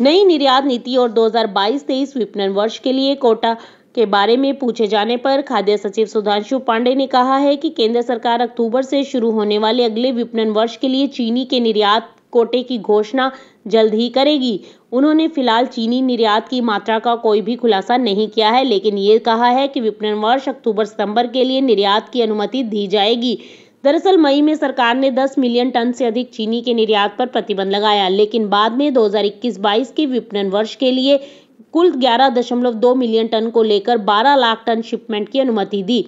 नई निर्यात नीति और 2022-23 विपणन वर्ष के लिए कोटा के बारे में पूछे जाने पर खाद्य सचिव सुधांशु पांडे ने कहा है कि केंद्र सरकार अक्टूबर से शुरू होने वाले अगले विपणन वर्ष के लिए चीनी के निर्यात कोटे की घोषणा जल्द ही करेगी उन्होंने फिलहाल चीनी निर्यात की मात्रा का कोई भी खुलासा नहीं किया है लेकिन ये कहा है कि विपणन वर्ष अक्टूबर सितंबर के लिए निर्यात की अनुमति दी जाएगी दरअसल मई में सरकार ने 10 मिलियन टन से अधिक चीनी के निर्यात पर प्रतिबंध लगाया लेकिन बाद में 2021-22 के विपणन वर्ष के लिए कुल 11.2 मिलियन टन को लेकर 12 लाख टन शिपमेंट की अनुमति दी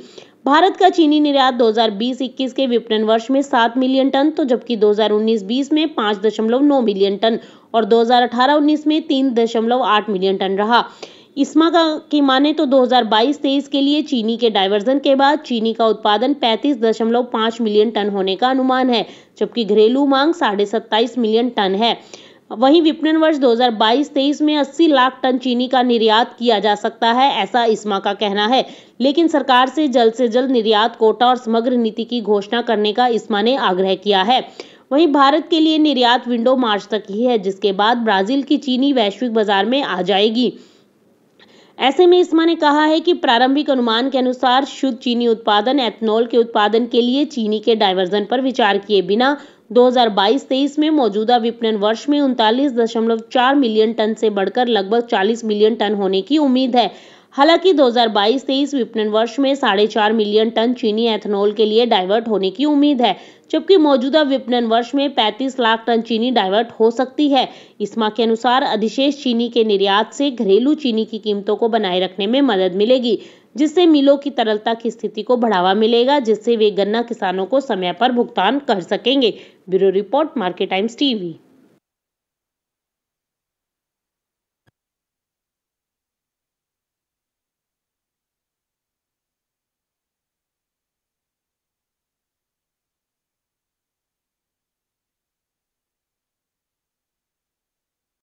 भारत का चीनी निर्यात 2020-21 के विपणन वर्ष में 7 मिलियन टन तो जबकि 2019-20 में 5.9 मिलियन टन और 2018-19 में 3.8 मिलियन टन रहा इसमा का की माने तो 2022-23 के लिए चीनी के डाइवर्जन के बाद चीनी का उत्पादन 35.5 मिलियन टन होने का अनुमान है जबकि घरेलू मांग साढ़े सत्ताईस मिलियन टन है वहीं विपणन वर्ष 2022-23 में 80 लाख टन चीनी का निर्यात किया जा सकता है ऐसा इसमा का कहना है लेकिन सरकार से जल्द से जल्द निर्यात कोटा और समग्र नीति की घोषणा करने का इसमा ने आग्रह किया है वहीं भारत के लिए निर्यात विंडो मार्च तक ही है जिसके बाद ब्राजील की चीनी वैश्विक बाजार में आ जाएगी ऐसे में इसमा ने कहा है कि प्रारंभिक अनुमान के अनुसार शुद्ध चीनी उत्पादन एथनॉल के उत्पादन के लिए चीनी के डायवर्जन पर विचार किए बिना 2022-23 में मौजूदा विपणन वर्ष में उनतालीस मिलियन टन से बढ़कर लगभग 40 मिलियन टन होने की उम्मीद है हालांकि 2022-23 विपणन वर्ष में साढ़े चार मिलियन टन चीनी एथेनॉल के लिए डाइवर्ट होने की उम्मीद है जबकि मौजूदा विपणन वर्ष में 35 लाख टन चीनी डाइवर्ट हो सकती है इसमा के अनुसार अधिशेष चीनी के निर्यात से घरेलू चीनी की कीमतों को बनाए रखने में मदद मिलेगी जिससे मिलों की तरलता की स्थिति को बढ़ावा मिलेगा जिससे वे गन्ना किसानों को समय पर भुगतान कर सकेंगे bureau report Market Times TV